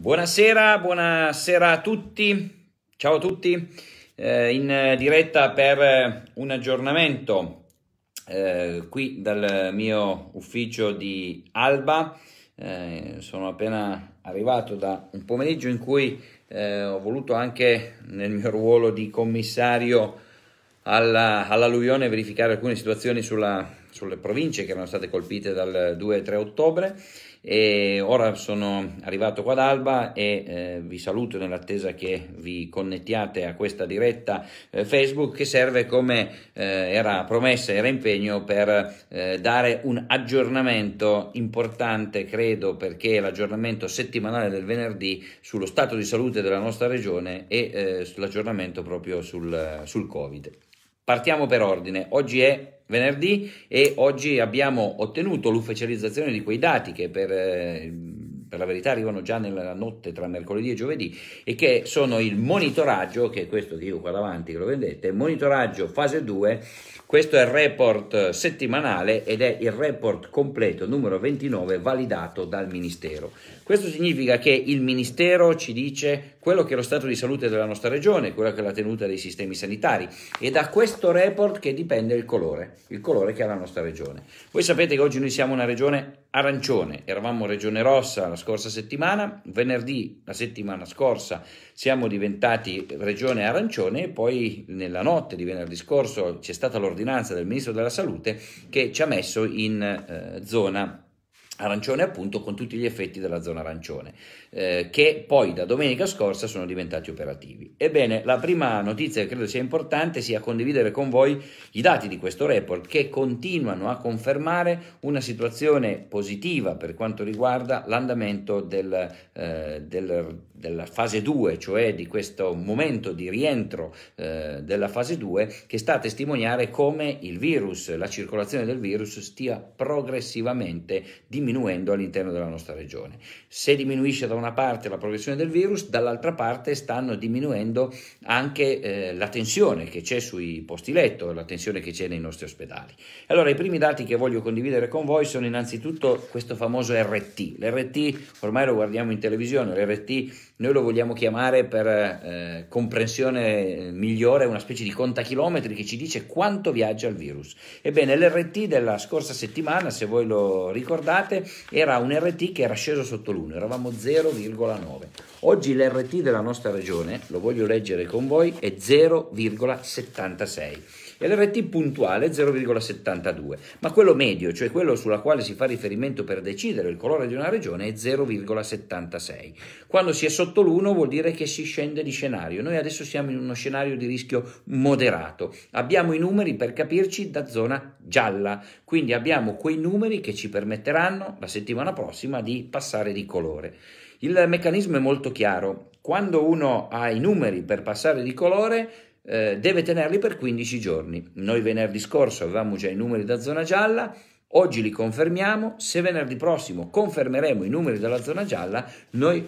Buonasera, buonasera a tutti, ciao a tutti, eh, in diretta per eh, un aggiornamento eh, qui dal mio ufficio di Alba. Eh, sono appena arrivato da un pomeriggio in cui eh, ho voluto anche nel mio ruolo di commissario alla, all'alluvione verificare alcune situazioni sulla, sulle province che erano state colpite dal 2-3 ottobre. E ora sono arrivato qua ad Alba e eh, vi saluto nell'attesa che vi connettiate a questa diretta eh, Facebook che serve come eh, era promessa, era impegno per eh, dare un aggiornamento importante, credo, perché l'aggiornamento settimanale del venerdì sullo stato di salute della nostra regione e sull'aggiornamento eh, proprio sul, sul Covid. Partiamo per ordine. Oggi è venerdì e oggi abbiamo ottenuto l'ufficializzazione di quei dati che per, eh, per, la verità arrivano già nella notte tra mercoledì e giovedì e che sono il monitoraggio, che è questo che io qua davanti che lo vedete, monitoraggio fase 2, questo è il report settimanale ed è il report completo numero 29 validato dal Ministero. Questo significa che il Ministero ci dice quello che è lo stato di salute della nostra regione, quella che è la tenuta dei sistemi sanitari. E da questo report che dipende il colore, il colore che ha la nostra regione. Voi sapete che oggi noi siamo una regione arancione, eravamo regione rossa la scorsa settimana, venerdì la settimana scorsa siamo diventati regione arancione e poi nella notte di venerdì scorso c'è stata l'ordinanza del Ministro della Salute che ci ha messo in eh, zona arancione appunto con tutti gli effetti della zona arancione eh, che poi da domenica scorsa sono diventati operativi. Ebbene, la prima notizia che credo sia importante sia condividere con voi i dati di questo report che continuano a confermare una situazione positiva per quanto riguarda l'andamento del, eh, del della fase 2, cioè di questo momento di rientro eh, della fase 2, che sta a testimoniare come il virus, la circolazione del virus stia progressivamente diminuendo all'interno della nostra regione. Se diminuisce da una parte la progressione del virus, dall'altra parte stanno diminuendo anche eh, la tensione che c'è sui posti letto, la tensione che c'è nei nostri ospedali. Allora, i primi dati che voglio condividere con voi sono innanzitutto questo famoso RT. L'RT ormai lo guardiamo in televisione, l'RT noi lo vogliamo chiamare per eh, comprensione migliore una specie di contachilometri che ci dice quanto viaggia il virus. Ebbene, l'RT della scorsa settimana, se voi lo ricordate, era un RT che era sceso sotto l'1, eravamo 0,9. Oggi l'RT della nostra regione, lo voglio leggere con voi, è 0,76 e l'RT puntuale 0,72, ma quello medio, cioè quello sulla quale si fa riferimento per decidere il colore di una regione, è 0,76. Quando si è sotto l'1 vuol dire che si scende di scenario. Noi adesso siamo in uno scenario di rischio moderato. Abbiamo i numeri per capirci da zona gialla, quindi abbiamo quei numeri che ci permetteranno la settimana prossima di passare di colore. Il meccanismo è molto chiaro. Quando uno ha i numeri per passare di colore, eh, deve tenerli per 15 giorni. Noi venerdì scorso avevamo già i numeri da zona gialla, oggi li confermiamo, se venerdì prossimo confermeremo i numeri dalla zona gialla, noi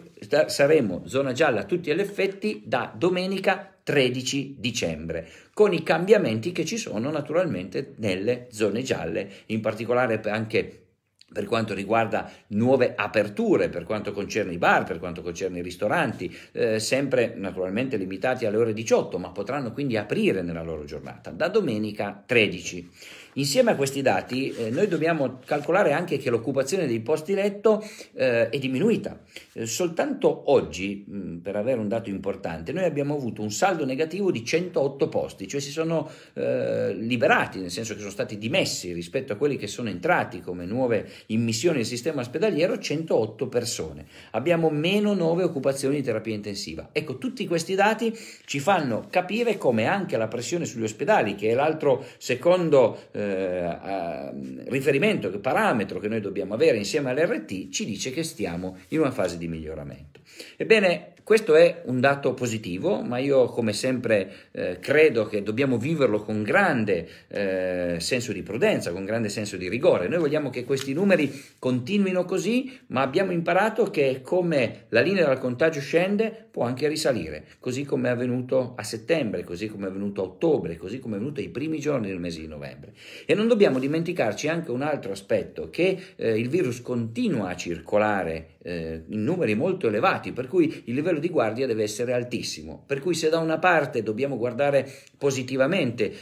saremo zona gialla a tutti gli effetti da domenica 13 dicembre, con i cambiamenti che ci sono naturalmente nelle zone gialle, in particolare anche per quanto riguarda nuove aperture, per quanto concerne i bar, per quanto concerne i ristoranti, eh, sempre naturalmente limitati alle ore 18, ma potranno quindi aprire nella loro giornata, da domenica 13. Insieme a questi dati eh, noi dobbiamo calcolare anche che l'occupazione dei posti letto eh, è diminuita. Eh, soltanto oggi, mh, mm, per avere un dato importante, noi abbiamo avuto un saldo negativo di 108 posti, cioè si sono eh, liberati, nel senso che sono stati dimessi rispetto a quelli che sono entrati come nuove immissioni nel sistema ospedaliero, 108 persone. Abbiamo meno 9 occupazioni di terapia intensiva. Ecco, tutti questi dati ci fanno capire come anche la pressione sugli ospedali, che è l'altro secondo eh, eh, riferimento, che parametro che noi dobbiamo avere insieme all'RT ci dice che stiamo in una fase di miglioramento. Ebbene, questo è un dato positivo, ma io come sempre eh, credo che dobbiamo viverlo con grande eh, senso di prudenza, con grande senso di rigore. Noi vogliamo che questi numeri continuino così, ma abbiamo imparato che come la linea del contagio scende può anche risalire, così come è avvenuto a settembre, così come è avvenuto a ottobre, così come è avvenuto ai primi giorni del mese di novembre. E non dobbiamo dimenticarci anche un altro aspetto, che eh, il virus continua a circolare eh, in numeri molto elevati, per cui il livello di guardia deve essere altissimo. Per cui se da una parte dobbiamo guardare positivamente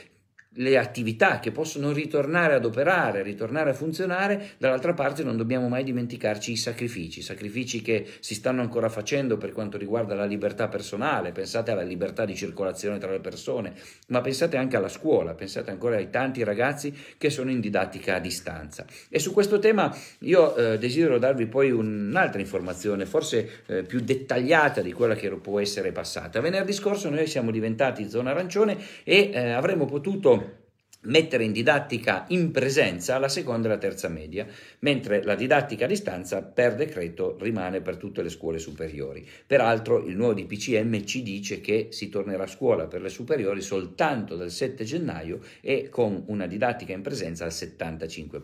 le attività che possono ritornare ad operare, ritornare a funzionare, dall'altra parte non dobbiamo mai dimenticarci i sacrifici, sacrifici che si stanno ancora facendo per quanto riguarda la libertà personale, pensate alla libertà di circolazione tra le persone, ma pensate anche alla scuola, pensate ancora ai tanti ragazzi che sono in didattica a distanza. E su questo tema io eh, desidero darvi poi un'altra informazione, forse eh, più dettagliata di quella che può essere passata. Venerdì scorso noi siamo diventati zona arancione e eh, avremmo potuto mettere in didattica in presenza la seconda e la terza media, mentre la didattica a distanza per decreto rimane per tutte le scuole superiori. Peraltro il nuovo DPCM ci dice che si tornerà a scuola per le superiori soltanto dal 7 gennaio e con una didattica in presenza al 75%.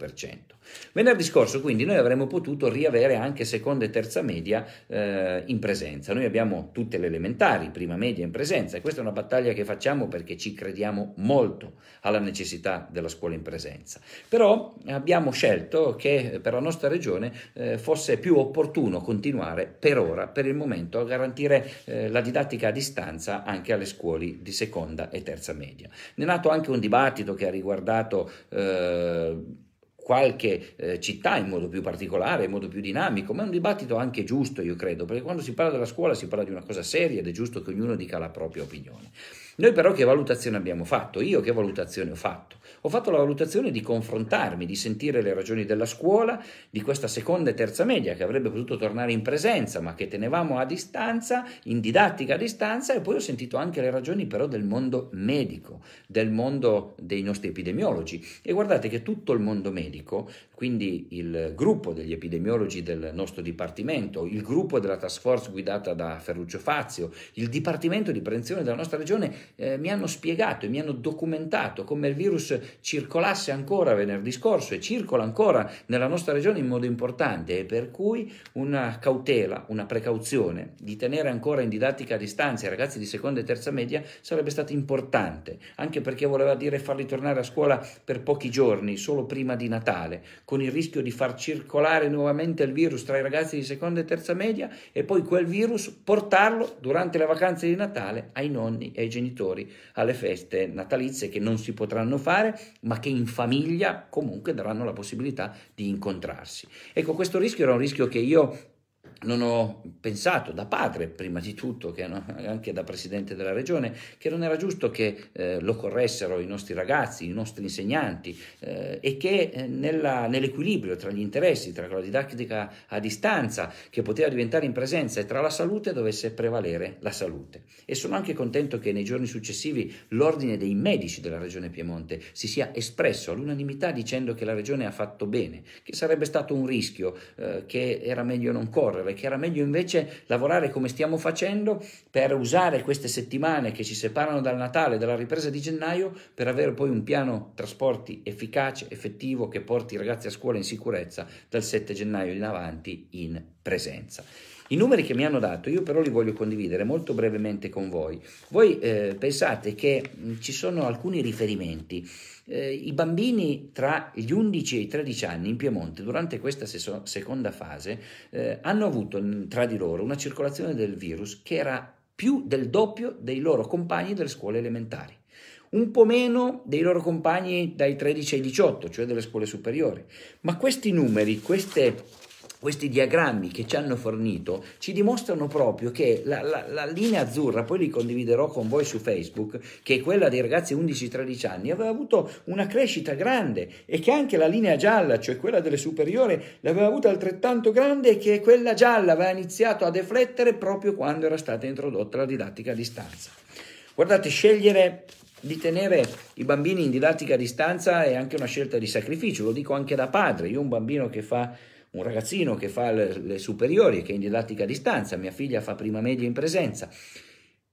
Venerdì scorso quindi noi avremmo potuto riavere anche seconda e terza media eh, in presenza. Noi abbiamo tutte le elementari, prima media in presenza e questa è una battaglia che facciamo perché ci crediamo molto alla necessità l'università della scuola in presenza. Però eh, abbiamo scelto che eh, per la nostra regione eh, fosse più opportuno continuare per ora, per il momento, a garantire eh, la didattica a distanza anche alle scuole di seconda e terza media. Ne è nato anche un dibattito che ha riguardato eh, qualche eh, città in modo più particolare, in modo più dinamico, ma è un dibattito anche giusto, io credo, perché quando si parla della scuola si parla di una cosa seria ed è giusto che ognuno dica la propria opinione. Noi però che valutazione abbiamo fatto? Io che valutazione ho fatto? Ho fatto la valutazione di confrontarmi, di sentire le ragioni della scuola, di questa seconda e terza media che avrebbe potuto tornare in presenza, ma che tenevamo a distanza, in didattica a distanza, e poi ho sentito anche le ragioni però del mondo medico, del mondo dei nostri epidemiologi. E guardate che tutto il mondo medico, quindi il gruppo degli epidemiologi del nostro dipartimento, il gruppo della task force guidata da Ferruccio Fazio, il dipartimento di prevenzione della nostra regione, eh, mi hanno spiegato e mi hanno documentato come il virus circolasse ancora venerdì scorso e circola ancora nella nostra regione in modo importante e per cui una cautela, una precauzione di tenere ancora in didattica a distanza i ragazzi di seconda e terza media sarebbe stata importante, anche perché voleva dire farli tornare a scuola per pochi giorni, solo prima di Natale, con il rischio di far circolare nuovamente il virus tra i ragazzi di seconda e terza media e poi quel virus portarlo durante le vacanze di Natale ai nonni e ai genitori genitori alle feste natalizie che non si potranno fare, ma che in famiglia comunque daranno la possibilità di incontrarsi. Ecco, questo rischio era un rischio che io non ho pensato da padre prima di tutto, che anche da presidente della regione, che non era giusto che eh, lo corressero i nostri ragazzi, i nostri insegnanti eh, e che eh, nella, nell'equilibrio tra gli interessi, tra la didattica a distanza che poteva diventare in presenza e tra la salute dovesse prevalere la salute. E sono anche contento che nei giorni successivi l'ordine dei medici della regione Piemonte si sia espresso all'unanimità dicendo che la regione ha fatto bene, che sarebbe stato un rischio, eh, che era meglio non correre che era meglio invece lavorare come stiamo facendo per usare queste settimane che ci separano dal Natale, dalla ripresa di gennaio, per avere poi un piano trasporti efficace, effettivo, che porti i ragazzi a scuola in sicurezza dal 7 gennaio in avanti in presenza. I numeri che mi hanno dato, io però li voglio condividere molto brevemente con voi. Voi eh, pensate che mm, ci sono alcuni riferimenti. Eh, I bambini tra gli 11 e i 13 anni in Piemonte durante questa seconda fase eh, hanno avuto mm, tra di loro una circolazione del virus che era più del doppio dei loro compagni delle scuole elementari un po' meno dei loro compagni dai 13 ai 18, cioè delle scuole superiori. Ma questi numeri, queste questi diagrammi che ci hanno fornito ci dimostrano proprio che la, la, la, linea azzurra, poi li condividerò con voi su Facebook, che è quella dei ragazzi 11-13 anni, aveva avuto una crescita grande e che anche la linea gialla, cioè quella delle superiori, l'aveva avuta altrettanto grande e che quella gialla aveva iniziato a deflettere proprio quando era stata introdotta la didattica a distanza. Guardate, scegliere di tenere i bambini in didattica a distanza è anche una scelta di sacrificio, lo dico anche da padre, io un bambino che fa un ragazzino che fa le, le superiori, che è in didattica a distanza, mia figlia fa prima media in presenza,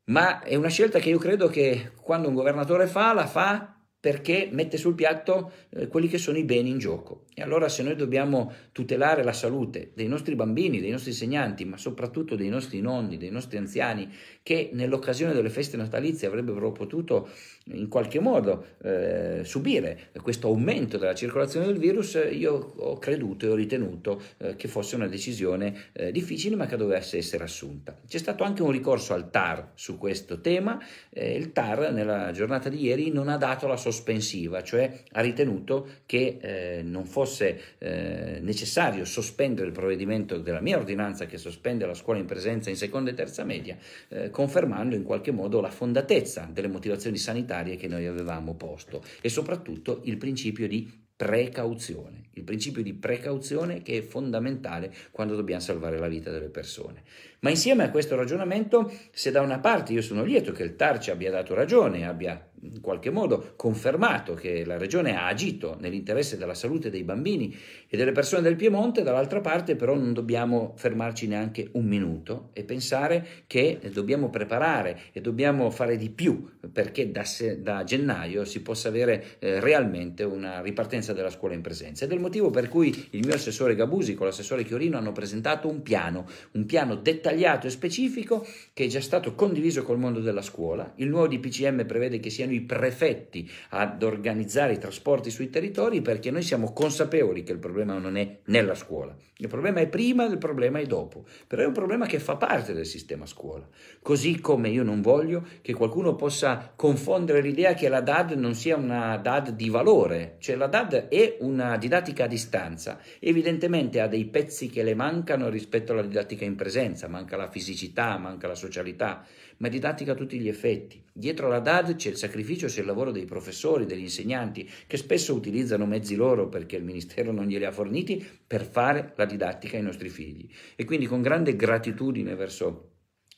ma è una scelta che io credo che quando un governatore fa, la fa perché mette sul piatto eh, quelli che sono i beni in gioco. E allora se noi dobbiamo tutelare la salute dei nostri bambini, dei nostri insegnanti, ma soprattutto dei nostri nonni, dei nostri anziani, che nell'occasione delle feste natalizie avrebbero potuto in qualche modo eh, subire questo aumento della circolazione del virus, io ho creduto e ho ritenuto eh, che fosse una decisione eh, difficile ma che dovesse essere assunta. C'è stato anche un ricorso al TAR su questo tema, eh, il TAR nella giornata di ieri non ha dato la sospensiva, cioè ha ritenuto che eh, non fosse eh, necessario sospendere il provvedimento della mia ordinanza che sospende la scuola in presenza in seconda e terza media, confermando in qualche modo la fondatezza delle motivazioni sanitarie prioritarie che noi avevamo posto e soprattutto il principio di precauzione, il principio di precauzione che è fondamentale quando dobbiamo salvare la vita delle persone. Ma insieme a questo ragionamento, se da una parte io sono lieto che il TAR ci abbia dato ragione, abbia in qualche modo confermato che la regione ha agito nell'interesse della salute dei bambini e delle persone del Piemonte, dall'altra parte però non dobbiamo fermarci neanche un minuto e pensare che dobbiamo preparare e dobbiamo fare di più perché da, se, da gennaio si possa avere eh, realmente una ripartenza della scuola in presenza. Ed è il motivo per cui il mio assessore Gabusi con l'assessore Chiorino hanno presentato un piano, un piano dettagliato e specifico che è già stato condiviso col mondo della scuola. Il nuovo DPCM prevede che siano insieme i prefetti ad organizzare i trasporti sui territori perché noi siamo consapevoli che il problema non è nella scuola. Il problema è prima, il problema è dopo, però è un problema che fa parte del sistema scuola. Così come io non voglio che qualcuno possa confondere l'idea che la DAD non sia una DAD di valore, cioè la DAD è una didattica a distanza, evidentemente ha dei pezzi che le mancano rispetto alla didattica in presenza, manca la fisicità, manca la socialità, ma è didattica a tutti gli effetti. Dietro la DAD c'è il sacrificio sacrificio sia il lavoro dei professori, degli insegnanti, che spesso utilizzano mezzi loro perché il Ministero non glieli ha forniti, per fare la didattica ai nostri figli. E quindi con grande gratitudine verso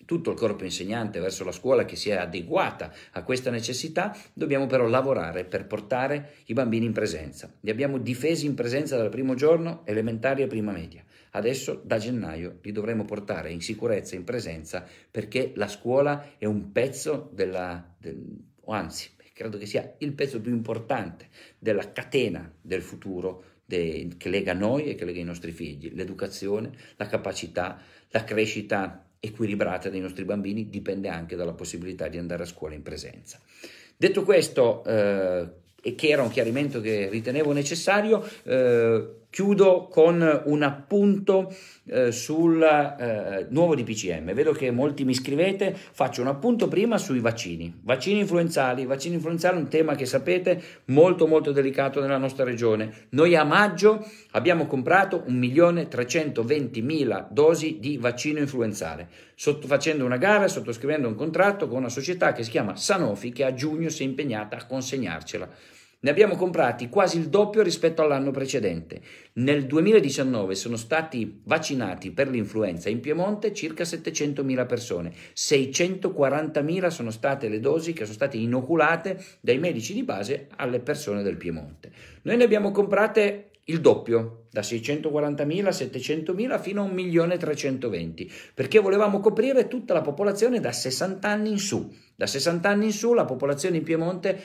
tutto il corpo insegnante verso la scuola che si è adeguata a questa necessità, dobbiamo però lavorare per portare i bambini in presenza. Li abbiamo difesi in presenza dal primo giorno, elementari e prima media. Adesso da gennaio li dovremo portare in sicurezza, in presenza, perché la scuola è un pezzo della, o anzi, credo che sia il pezzo più importante della catena del futuro de, che lega noi e che lega i nostri figli. L'educazione, la capacità, la crescita equilibrata dei nostri bambini dipende anche dalla possibilità di andare a scuola in presenza. Detto questo, eh, e che era un chiarimento che ritenevo necessario, eh, Chiudo con un appunto eh, sul eh, nuovo DPCM. Vedo che molti mi scrivete, faccio un appunto prima sui vaccini. Vaccini influenzali, vaccini influenzali è un tema che sapete molto molto delicato nella nostra regione. Noi a maggio abbiamo comprato 1.320.000 dosi di vaccino influenzale, sotto, facendo una gara, sottoscrivendo un contratto con una società che si chiama Sanofi che a giugno si è impegnata a consegnarcela. Ne abbiamo comprati quasi il doppio rispetto all'anno precedente. Nel 2019 sono stati vaccinati per l'influenza in Piemonte circa 700.000 persone, 640.000 sono state le dosi che sono state inoculate dai medici di base alle persone del Piemonte. Noi ne abbiamo comprate il doppio, da 640.000 a 700.000 fino a 1.320.000, perché volevamo coprire tutta la popolazione da 60 anni in su. Da 60 anni in su la popolazione in Piemonte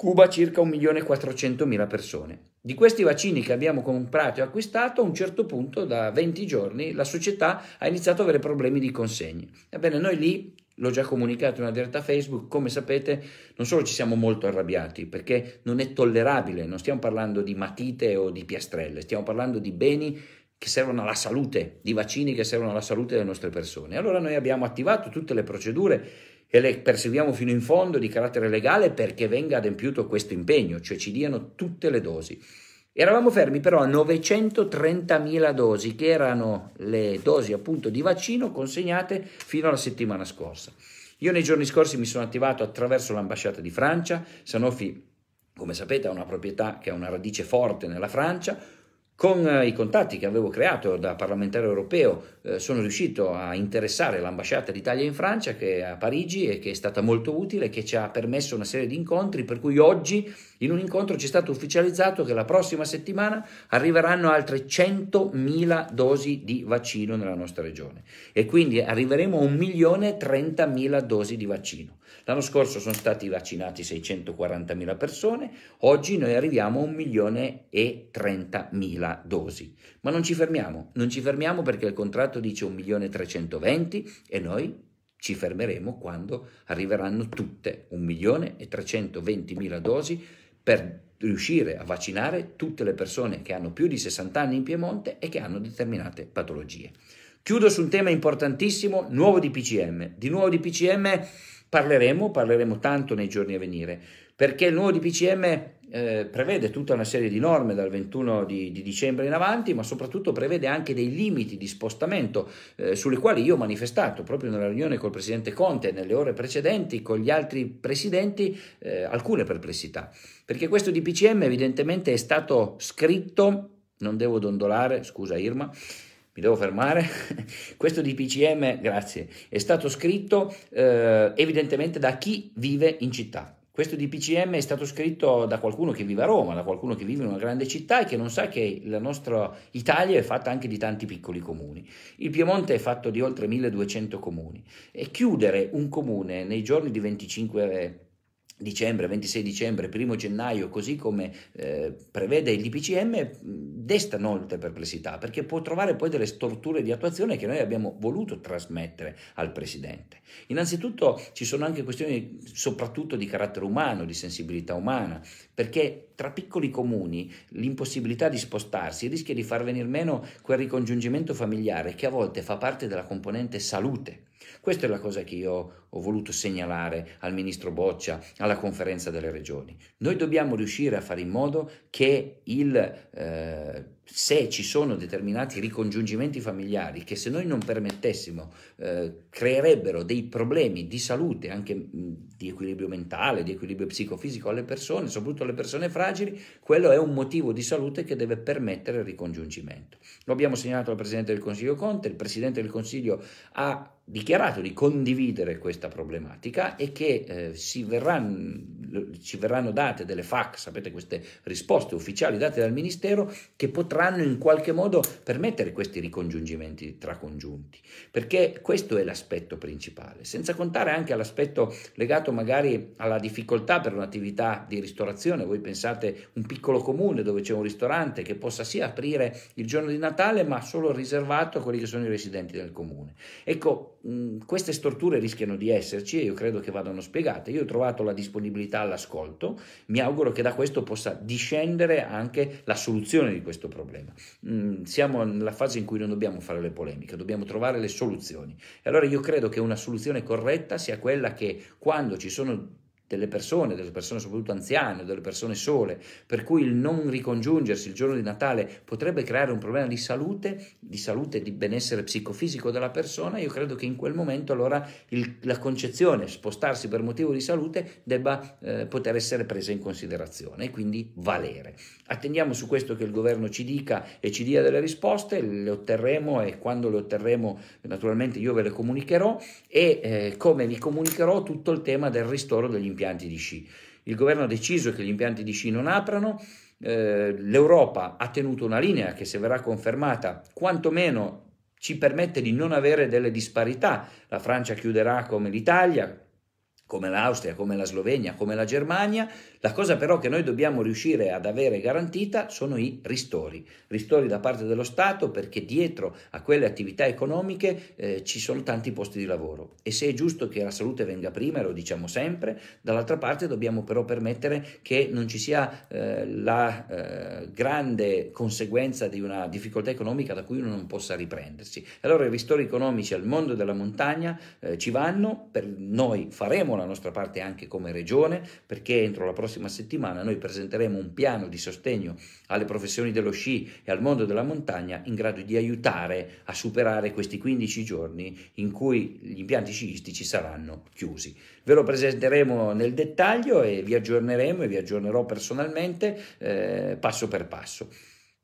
Cuba circa 1.400.000 persone. Di questi vaccini che abbiamo comprato e acquistato, a un certo punto, da 20 giorni, la società ha iniziato ad avere problemi di consegne. Ebbene, noi lì, l'ho già comunicato in una diretta Facebook, come sapete, non solo ci siamo molto arrabbiati, perché non è tollerabile, non stiamo parlando di matite o di piastrelle, stiamo parlando di beni che servono alla salute, di vaccini che servono alla salute delle nostre persone. Allora noi abbiamo attivato tutte le procedure e le perseguiamo fino in fondo di carattere legale perché venga adempiuto questo impegno, cioè ci diano tutte le dosi. Eravamo fermi però a 930.000 dosi, che erano le dosi appunto di vaccino consegnate fino alla settimana scorsa. Io nei giorni scorsi mi sono attivato attraverso l'ambasciata di Francia, Sanofi come sapete ha una proprietà che ha una radice forte nella Francia, con eh, i contatti che avevo creato da parlamentare europeo eh, sono riuscito a interessare l'ambasciata d'Italia in Francia che è a Parigi e che è stata molto utile, che ci ha permesso una serie di incontri, per cui oggi in un incontro ci è stato ufficializzato che la prossima settimana arriveranno altre 100.000 dosi di vaccino nella nostra regione e quindi arriveremo a 1.030.000 dosi di vaccino. L'anno scorso sono stati vaccinati 640.000 persone, oggi noi arriviamo a 1.030.000 dosi. Ma non ci fermiamo, non ci fermiamo perché il contratto dice 1.320.000 e noi ci fermeremo quando arriveranno tutte 1.320.000 dosi per riuscire a vaccinare tutte le persone che hanno più di 60 anni in Piemonte e che hanno determinate patologie. Chiudo su un tema importantissimo, nuovo DPCM. Di nuovo DPCM parleremo, parleremo tanto nei giorni a venire, perché il nuovo DPCM eh, prevede tutta una serie di norme dal 21 di, di, dicembre in avanti, ma soprattutto prevede anche dei limiti di spostamento eh, sulle quali io ho manifestato proprio nella riunione col presidente Conte e nelle ore precedenti con gli altri presidenti eh, alcune perplessità, perché questo DPCM evidentemente è stato scritto, non devo dondolare, scusa Irma, mi devo fermare? Questo DPCM, grazie, è stato scritto eh, evidentemente da chi vive in città. Questo DPCM è stato scritto da qualcuno che vive a Roma, da qualcuno che vive in una grande città e che non sa che la nostra Italia è fatta anche di tanti piccoli comuni. Il Piemonte è fatto di oltre 1200 comuni e chiudere un comune nei giorni di 25 dicembre, 26 dicembre, 1 gennaio, così come eh, prevede il DPCM, desta molte perplessità perché può trovare poi delle storture di attuazione che noi abbiamo voluto trasmettere al Presidente. Innanzitutto ci sono anche questioni soprattutto di carattere umano, di sensibilità umana, perché tra piccoli comuni l'impossibilità di spostarsi rischia di far venir meno quel ricongiungimento familiare che a volte fa parte della componente salute questa è la cosa che io ho voluto segnalare al ministro Boccia, alla conferenza delle regioni. Noi dobbiamo riuscire a fare in modo che il... Eh, se ci sono determinati ricongiungimenti familiari che se noi non permettessimo eh, creerebbero dei problemi di salute, anche di equilibrio mentale, di equilibrio psicofisico alle persone, soprattutto alle persone fragili, quello è un motivo di salute che deve permettere il ricongiungimento. Lo abbiamo segnalato al Presidente del Consiglio Conte, il Presidente del Consiglio ha dichiarato di condividere questa problematica e che eh, si verranno, ci verranno date delle FAC, sapete queste risposte ufficiali date dal Ministero, che potranno vorranno in qualche modo permettere questi ricongiungimenti tra congiunti, perché questo è l'aspetto principale, senza contare anche l'aspetto legato magari alla difficoltà per un'attività di ristorazione, voi pensate un piccolo comune dove c'è un ristorante che possa sì aprire il giorno di Natale ma solo riservato a quelli che sono i residenti del comune. Ecco, mh, queste storture rischiano di esserci e io credo che vadano spiegate, io ho trovato la disponibilità all'ascolto, mi auguro che da questo possa discendere anche la soluzione di questo problema problema. Mm, siamo nella fase in cui non dobbiamo fare le polemiche, dobbiamo trovare le soluzioni. E allora io credo che una soluzione corretta sia quella che quando ci sono delle persone, delle persone soprattutto anziane, delle persone sole, per cui il non ricongiungersi il giorno di Natale potrebbe creare un problema di salute, di salute e di benessere psicofisico della persona, io credo che in quel momento allora il, la concezione spostarsi per motivo di salute debba eh, poter essere presa in considerazione e quindi valere. Attendiamo su questo che il governo ci dica e ci dia delle risposte, le otterremo e quando le otterremo naturalmente io ve le comunicherò e eh, come vi comunicherò tutto il tema del ristoro degli impianti impianti di sci. Il governo ha deciso che gli impianti di sci non aprano, eh, l'Europa ha tenuto una linea che se verrà confermata quantomeno ci permette di non avere delle disparità. La Francia chiuderà come l'Italia, come l'Austria, come la Slovenia, come la Germania, la cosa però che noi dobbiamo riuscire ad avere garantita sono i ristori, ristori da parte dello Stato perché dietro a quelle attività economiche eh, ci sono tanti posti di lavoro e se è giusto che la salute venga prima, lo diciamo sempre, dall'altra parte dobbiamo però permettere che non ci sia eh, la eh, grande conseguenza di una difficoltà economica da cui uno non possa riprendersi. Allora i ristori economici al mondo della montagna eh, ci vanno, per noi faremo la nostra parte anche come regione perché entro la prossima prossima settimana noi presenteremo un piano di sostegno alle professioni dello sci e al mondo della montagna in grado di aiutare a superare questi 15 giorni in cui gli impianti sciistici saranno chiusi. Ve lo presenteremo nel dettaglio e vi aggiorneremo e vi aggiornerò personalmente eh, passo per passo.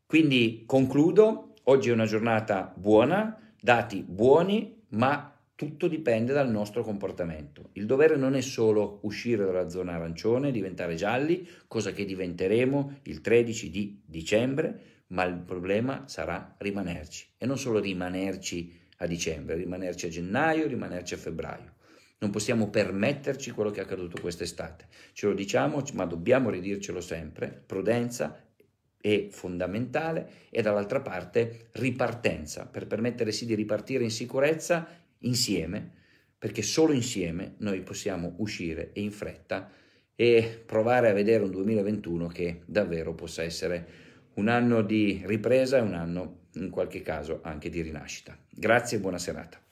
Quindi concludo, oggi è una giornata buona, dati buoni, ma tutto dipende dal nostro comportamento. Il dovere non è solo uscire dalla zona arancione, diventare gialli, cosa che diventeremo il 13 di dicembre, ma il problema sarà rimanerci. E non solo rimanerci a dicembre, rimanerci a gennaio, rimanerci a febbraio. Non possiamo permetterci quello che è accaduto quest'estate. Ce lo diciamo, ma dobbiamo ridircelo sempre. Prudenza è fondamentale e dall'altra parte ripartenza, per permettere di ripartire in sicurezza insieme, perché solo insieme noi possiamo uscire in fretta e provare a vedere un 2021 che davvero possa essere un anno di ripresa e un anno in qualche caso anche di rinascita. Grazie e buona serata.